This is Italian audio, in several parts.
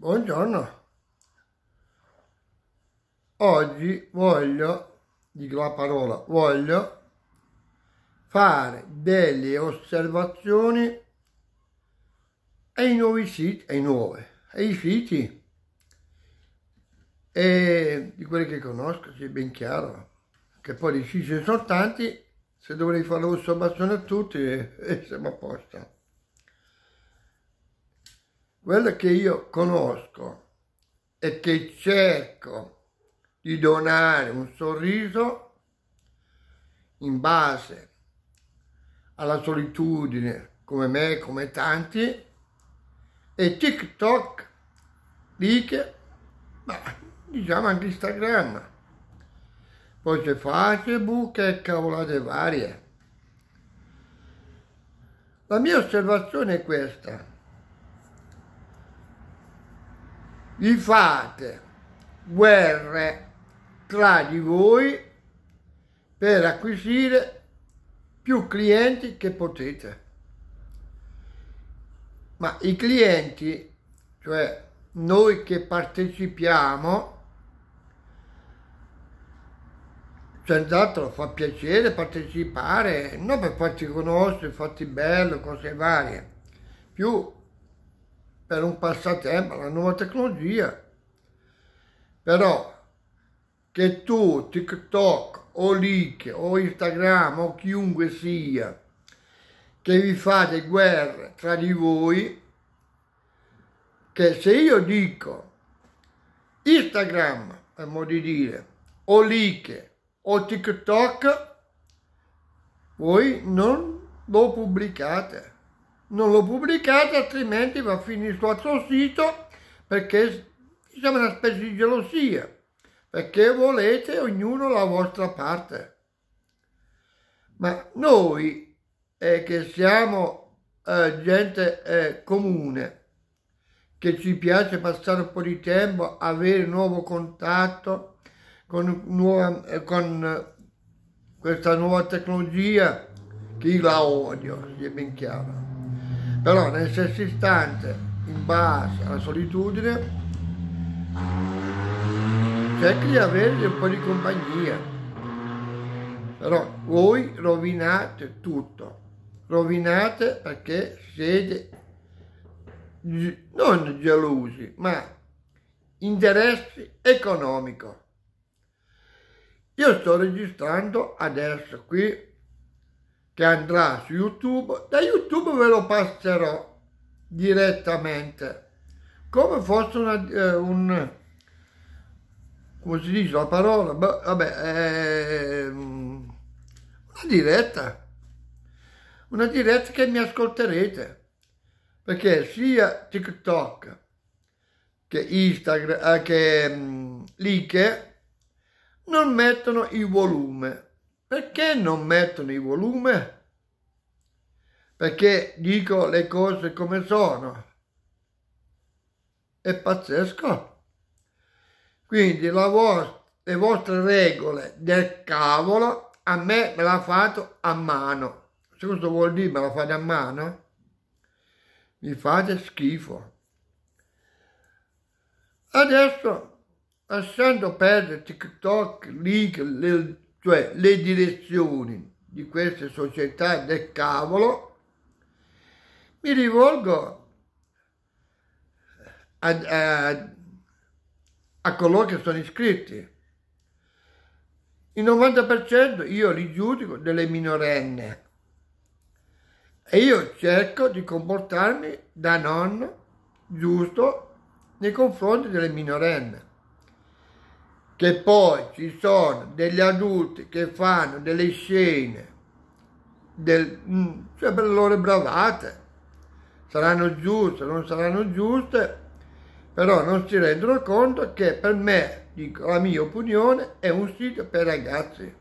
Buongiorno. Oggi voglio, dico la parola, voglio fare delle osservazioni ai nuovi siti, ai nuovi, ai siti e di quelli che conosco, sì, ben chiaro, che poi i siti sono tanti, se dovrei fare l'osservazione a tutti, e, eh, siamo a posto. Quello che io conosco e che cerco di donare un sorriso in base alla solitudine come me, come tanti, e TikTok, lì ma diciamo anche Instagram, poi c'è Facebook e cavolate varie. La mia osservazione è questa. vi fate guerre tra di voi per acquisire più clienti che potete. Ma i clienti, cioè noi che partecipiamo, senz'altro fa piacere partecipare, non per farti conoscere, farti bello, cose varie, più per un passatempo, la nuova tecnologia. Però che tu, TikTok o Lick o Instagram o chiunque sia, che vi fate guerre tra di voi, che se io dico Instagram, per modo di dire, o Lick o TikTok, voi non lo pubblicate non lo pubblicate altrimenti va a finire sul vostro sito perché diciamo una specie di gelosia perché volete ognuno la vostra parte ma noi eh, che siamo eh, gente eh, comune che ci piace passare un po' di tempo avere nuovo contatto con, nuova, eh, con questa nuova tecnologia che io la odio, si è ben chiaro però nel stesso istante, in base alla solitudine, cerchi di avere un po' di compagnia. Però voi rovinate tutto. Rovinate perché siete non gelosi, ma interessi economico. Io sto registrando adesso qui che andrà su YouTube, da YouTube ve lo passerò direttamente come fosse una, eh, un come si dice la parola Beh, vabbè eh, una diretta una diretta che mi ascolterete perché sia TikTok che Instagram eh, che mh, mm, Like non mettono il volume perché non mettono il volume? Perché dico le cose come sono. È pazzesco. Quindi vo le vostre regole del cavolo a me me la fate a mano. Se questo vuol dire me la fate a mano, mi fate schifo. Adesso, lasciando perdere TikTok, League, Lil cioè le direzioni di queste società del cavolo, mi rivolgo a, a, a coloro che sono iscritti. Il 90% io li giudico delle minorenne e io cerco di comportarmi da nonno giusto nei confronti delle minorenne che poi ci sono degli adulti che fanno delle scene, del, mm, cioè per le loro bravate, saranno giuste, non saranno giuste, però non si rendono conto che per me, dico, la mia opinione, è un sito per ragazzi.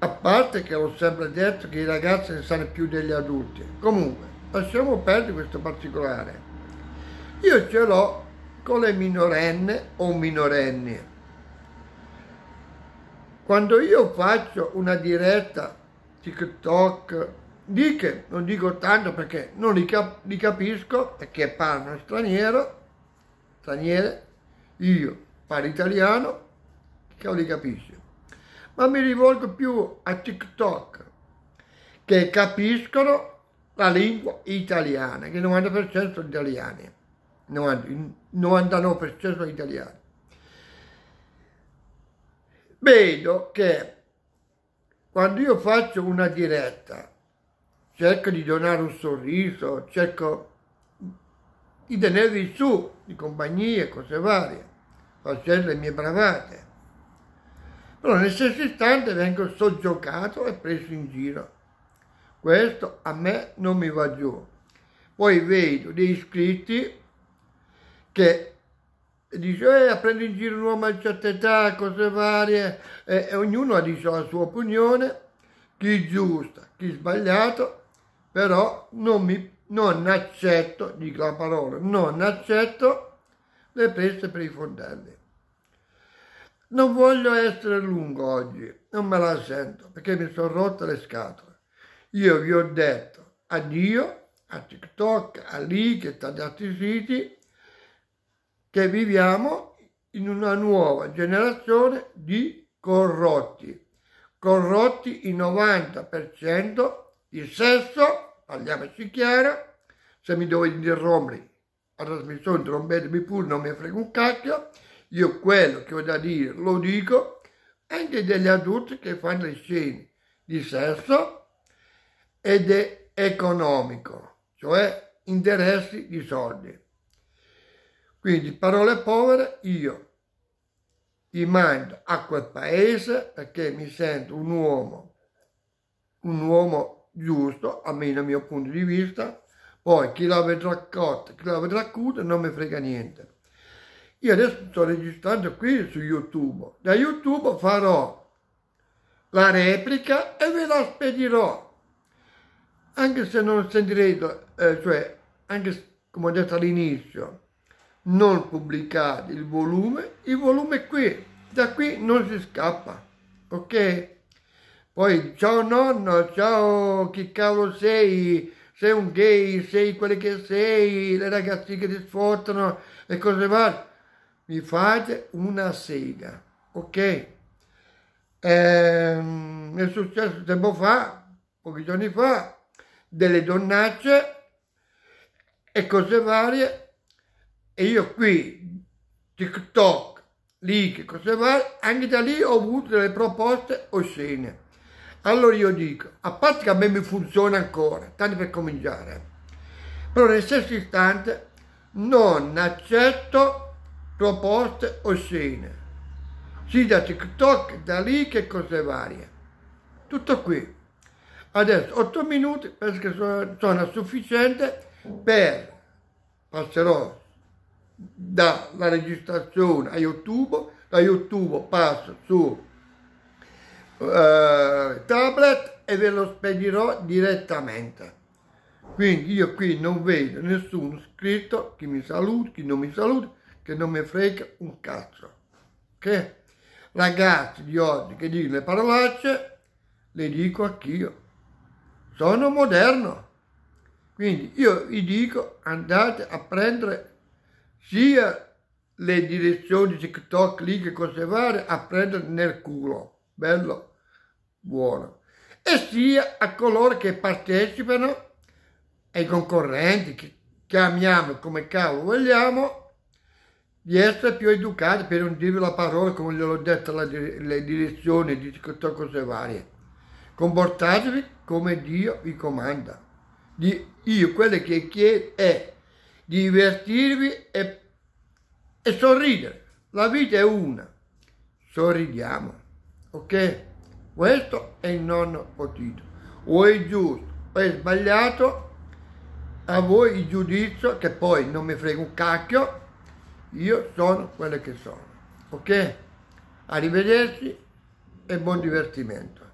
A parte che ho sempre detto che i ragazzi ne sanno più degli adulti. Comunque, lasciamo perdere questo particolare. Io ce l'ho piccole minorenne o minorenni. Quando io faccio una diretta TikTok, di che non dico tanto perché non li, cap li capisco perché parlano straniero, straniere, io parlo italiano, che non li capisco. Ma mi rivolgo più a TikTok, che capiscono la lingua italiana, che il 90% sono italiani. 90, il 99% italiani. Vedo che quando io faccio una diretta, cerco di donare un sorriso, cerco di tenervi su, di compagnie, cose varie, facendo le mie bravate. Però nel stesso istante vengo soggiogato e preso in giro. Questo a me non mi va giù. Poi vedo dei iscritti che dice eh, prendi in giro un uomo a certa età, cose varie, e, e ognuno dice la sua opinione, chi giusta, chi sbagliato, però non, mi, non accetto, dico la parola, non accetto le prese per i fondelli. Non voglio essere lungo oggi, non me la sento, perché mi sono rotte le scatole. Io vi ho detto addio a TikTok, a lì, che tanti altri siti, che viviamo in una nuova generazione di corrotti. Corrotti il 90% di sesso, parliamoci chiaro, se mi dovete interrompere la trasmissione trombetemi pure, non mi frega un cacchio, io quello che ho da dire lo dico, anche degli adulti che fanno le scene di sesso ed è economico, cioè interessi di soldi. Quindi, parole povere, io ti mando a quel paese perché mi sento un uomo, un uomo giusto, almeno dal mio punto di vista, poi chi la vedrà cotta, chi la vedrà cruda, non mi frega niente. Io adesso sto registrando qui su YouTube, da YouTube farò la replica e ve la spedirò. Anche se non sentirete, eh, cioè, anche come ho detto all'inizio, non pubblicate il volume, il volume è qui, da qui non si scappa, ok? Poi ciao nonno, ciao chi cavolo sei, sei un gay, sei quello che sei, le ragazze che ti sfottano e cose varie. Mi fate una sega, ok? Ehm, è successo tempo fa, pochi giorni fa, delle donnacce e cose varie e io qui, TikTok, lì, cose varie, anche da lì ho avuto delle proposte oscene. Allora io dico, a parte che a me mi funziona ancora, tanto per cominciare, però nel stesso istante non accetto proposte oscene, sì da TikTok, da lì che cose varie. Tutto qui. Adesso 8 minuti penso che sono, sono sufficienti per passerò dalla registrazione a YouTube, da YouTube passo su uh, tablet e ve lo spedirò direttamente. Quindi io qui non vedo nessuno scritto che mi saluta, chi non mi saluta, che non mi frega un cazzo. Ok? ragazzi di oggi che dicono le parolacce, le dico anch'io. Sono moderno. Quindi io vi dico andate a prendere sia le direzioni TikTok link e cose varie a prendere nel culo, bello, buono, e sia a coloro che partecipano ai concorrenti, che chiamiamo come cavolo vogliamo, di essere più educati per non dire la parola come gliel'ho detto la, le direzioni di TikTok e cose varie comportatevi come Dio vi comanda di, io quello che chiedo è divertirvi e, e sorridere. La vita è una, sorridiamo, ok? Questo è il nonno potito. O è giusto o è sbagliato, a voi il giudizio, che poi non mi frega un cacchio, io sono quello che sono, ok? Arrivederci e buon divertimento.